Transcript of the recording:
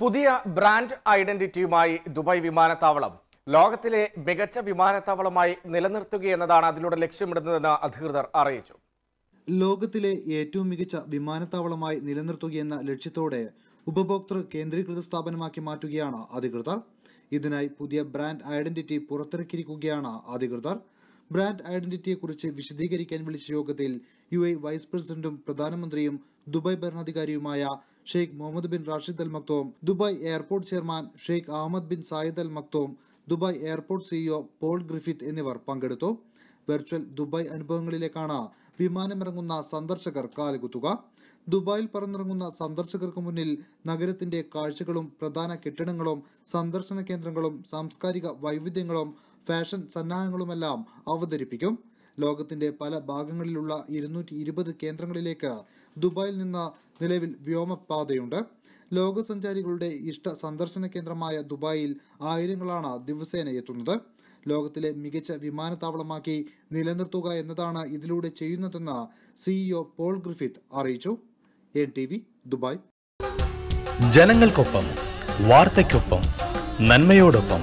പുതിയ brand ഐഡന്റിറ്റിയുമായി Dubai വിമാനത്താവളം ലോകത്തിലെ മികച്ച വിമാനത്താവളമായി നിലനിർത്തുകയെന്നതാണ് അതിലൂടെ ലക്ഷ്യമിടുന്നതെന്ന് അധികൃതർ അറിയിച്ചു ലോകത്തിലെ ഏറ്റവും മികച്ച വിമാനത്താവളമായി നിലനിർത്തുകയെന്ന ലക്ഷ്യത്തോടെ ഉപഭോക്തൃ കേന്ദ്രീകൃത സ്ഥാപനമാക്കി മാറ്റുകയാണ് അധികൃതർ ഇതിനായി പുതിയ ബ്രാൻഡ് ഐഡന്റിറ്റി പുറത്തിറക്കിയിരിക്കുകയാണ് അധികൃതർ ബ്രാൻഡ് ഐഡന്റിറ്റിയെക്കുറിച്ച് വിശദീകരിക്കാൻ വിളിച്ച യോഗത്തിൽ യു എ വൈസ് പ്രസിഡന്റും പ്രധാനമന്ത്രിയും ദുബായ് ഭരണാധികാരിയുമായ Sheikh Mohammed bin Rashid Al Maktoum Dubai airport chairman Sheikh Ahmed bin Saeed Al Maktoum Dubai airport CEO Paul Griffith എന്നിവർ പങ്കെടുത്തു വെർച്വൽ ദുബായ് അനുഭവങ്ങളിലേക്കാണ് വിമാനമിറങ്ങുന്ന സന്ദർശകർ കാലുകുത്തുക ദുബായിൽ പറന്നിറങ്ങുന്ന സന്ദർശകർക്ക് മുന്നിൽ നഗരത്തിന്റെ കാഴ്ചകളും പ്രധാന കെട്ടിടങ്ങളും സന്ദർശന കേന്ദ്രങ്ങളും സാംസ്കാരിക വൈവിധ്യങ്ങളും ഫാഷൻ സന്നാഹങ്ങളുമെല്ലാം അവതരിപ്പിക്കും ലോകത്തിന്റെ പല ഭാഗങ്ങളിലുള്ള ഇരുന്നൂറ്റി ഇരുപത് കേന്ദ്രങ്ങളിലേക്ക് ദുബായിൽ നിന്ന് നിലവിൽ വ്യോമപാതയുണ്ട് ലോകസഞ്ചാരികളുടെ ഇഷ്ട സന്ദർശന കേന്ദ്രമായ ദുബായിൽ ആയിരങ്ങളാണ് ദിവസേന എത്തുന്നത് ലോകത്തിലെ മികച്ച വിമാനത്താവളമാക്കി നിലനിർത്തുക എന്നതാണ് ഇതിലൂടെ ചെയ്യുന്നതെന്ന് സിഇഒ e പോൾ ഗ്രിഫിത്ത് അറിയിച്ചു എൻ ടി വി ദുബായ് ജനങ്ങൾക്കൊപ്പം വാർത്തയ്ക്കൊപ്പം നന്മയോടൊപ്പം